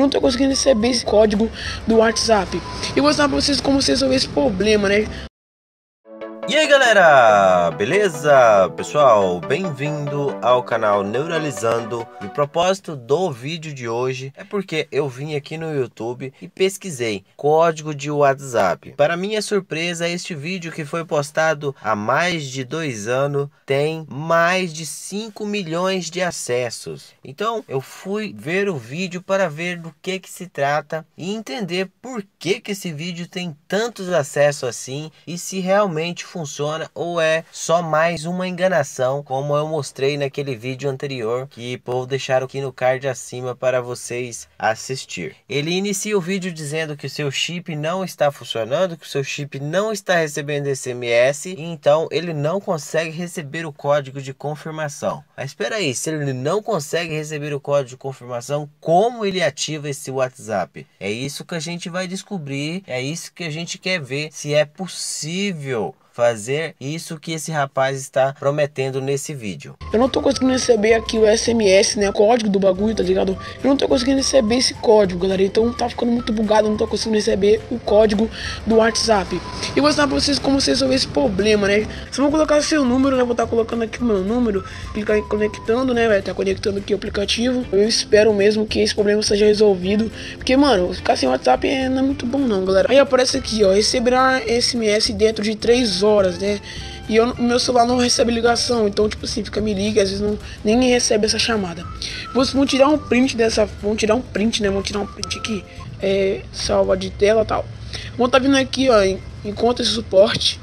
Eu não estou conseguindo receber esse código do WhatsApp. e vou mostrar para vocês como vocês resolver esse problema, né? E aí galera, beleza? Pessoal, bem-vindo ao canal Neuralizando. E o propósito do vídeo de hoje é porque eu vim aqui no YouTube e pesquisei código de WhatsApp. Para minha surpresa, este vídeo que foi postado há mais de dois anos tem mais de 5 milhões de acessos. Então eu fui ver o vídeo para ver do que, que se trata e entender por que, que esse vídeo tem tantos acessos assim e se realmente funciona funciona ou é só mais uma enganação, como eu mostrei naquele vídeo anterior que vou deixar aqui no card acima para vocês assistir. Ele inicia o vídeo dizendo que o seu chip não está funcionando, que o seu chip não está recebendo SMS, e então ele não consegue receber o código de confirmação. Mas espera aí, se ele não consegue receber o código de confirmação, como ele ativa esse WhatsApp? É isso que a gente vai descobrir, é isso que a gente quer ver se é possível fazer isso que esse rapaz está prometendo nesse vídeo. Eu não tô conseguindo receber aqui o SMS, né, o código do bagulho, tá ligado? Eu não tô conseguindo receber esse código, galera, então tá ficando muito bugado, eu não tô conseguindo receber o código do WhatsApp. E vou mostrar pra vocês como vocês resolver esse problema, né? Vocês vão colocar seu número, né, vou estar tá colocando aqui o meu número, clicar em conectando, né, vai tá conectando aqui o aplicativo. Eu espero mesmo que esse problema seja resolvido, porque, mano, ficar sem WhatsApp é, não é muito bom não, galera. Aí aparece aqui, ó, receberá SMS dentro de 3 horas, né? E eu, meu celular não recebe ligação, então, tipo assim, fica me liga, às vezes não, ninguém recebe essa chamada. Vocês vão tirar um print dessa, vão tirar um print, né? Vão tirar um print aqui, é, salva de tela tal. Vão estar tá vindo aqui, ó, em, encontra esse suporte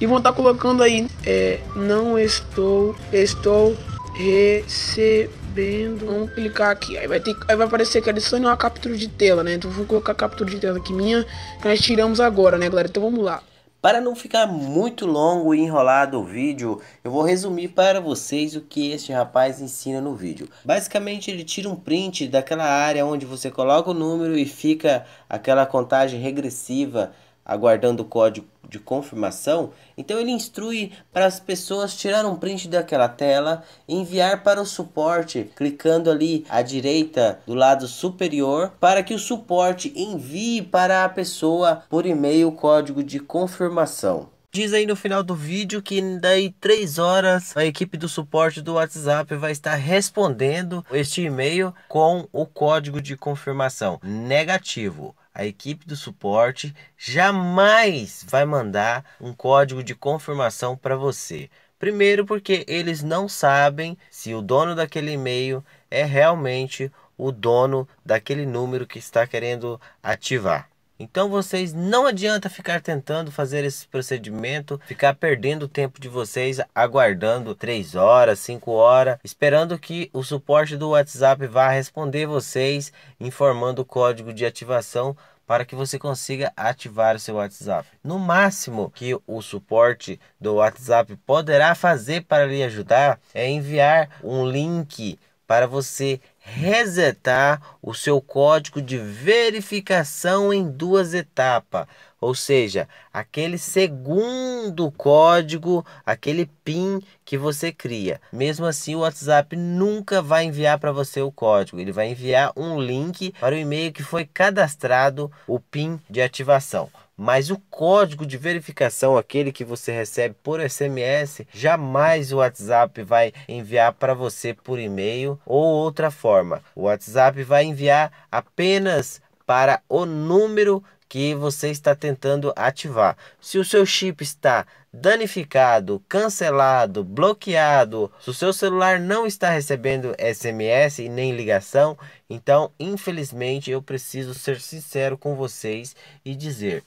e vão estar tá colocando aí, é, não estou, estou recebendo. Vamos clicar aqui. Aí vai, ter, aí vai aparecer que é adicione uma captura de tela, né? Então vou colocar a captura de tela aqui minha. Que nós tiramos agora, né, galera? Então vamos lá. Para não ficar muito longo e enrolado o vídeo, eu vou resumir para vocês o que este rapaz ensina no vídeo. Basicamente, ele tira um print daquela área onde você coloca o número e fica aquela contagem regressiva aguardando o código de confirmação, então ele instrui para as pessoas tirar um print daquela tela e enviar para o suporte, clicando ali à direita do lado superior, para que o suporte envie para a pessoa por e-mail o código de confirmação. Diz aí no final do vídeo que daí três horas a equipe do suporte do WhatsApp vai estar respondendo este e-mail com o código de confirmação negativo a equipe do suporte jamais vai mandar um código de confirmação para você. Primeiro, porque eles não sabem se o dono daquele e-mail é realmente o dono daquele número que está querendo ativar. Então vocês não adianta ficar tentando fazer esse procedimento, ficar perdendo o tempo de vocês aguardando 3 horas, 5 horas, esperando que o suporte do WhatsApp vá responder vocês informando o código de ativação para que você consiga ativar o seu WhatsApp. No máximo que o suporte do WhatsApp poderá fazer para lhe ajudar é enviar um link para você resetar o seu código de verificação em duas etapas, ou seja, aquele segundo código, aquele PIN que você cria. Mesmo assim, o WhatsApp nunca vai enviar para você o código, ele vai enviar um link para o e-mail que foi cadastrado o PIN de ativação. Mas o código de verificação, aquele que você recebe por SMS, jamais o WhatsApp vai enviar para você por e-mail ou outra forma. O WhatsApp vai enviar apenas para o número que você está tentando ativar. Se o seu chip está danificado, cancelado, bloqueado, se o seu celular não está recebendo SMS e nem ligação, então infelizmente eu preciso ser sincero com vocês e dizer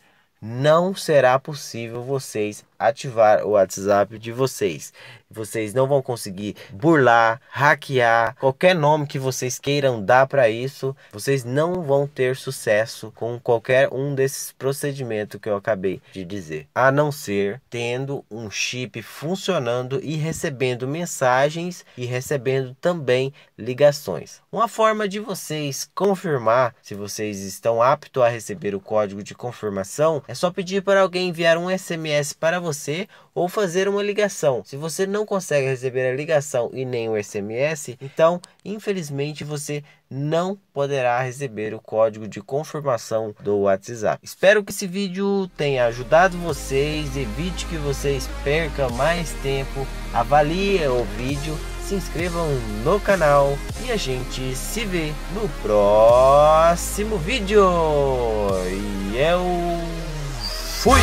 não será possível vocês ativar o WhatsApp de vocês. Vocês não vão conseguir burlar, hackear, qualquer nome que vocês queiram dar para isso. Vocês não vão ter sucesso com qualquer um desses procedimentos que eu acabei de dizer, a não ser tendo um chip funcionando e recebendo mensagens e recebendo também ligações. Uma forma de vocês confirmar se vocês estão aptos a receber o código de confirmação é só pedir para alguém enviar um SMS para vocês você ou fazer uma ligação. Se você não consegue receber a ligação e nem o SMS, então infelizmente você não poderá receber o código de confirmação do WhatsApp. Espero que esse vídeo tenha ajudado vocês, evite que vocês percam mais tempo, avalie o vídeo, se inscrevam no canal e a gente se vê no próximo vídeo. E eu fui!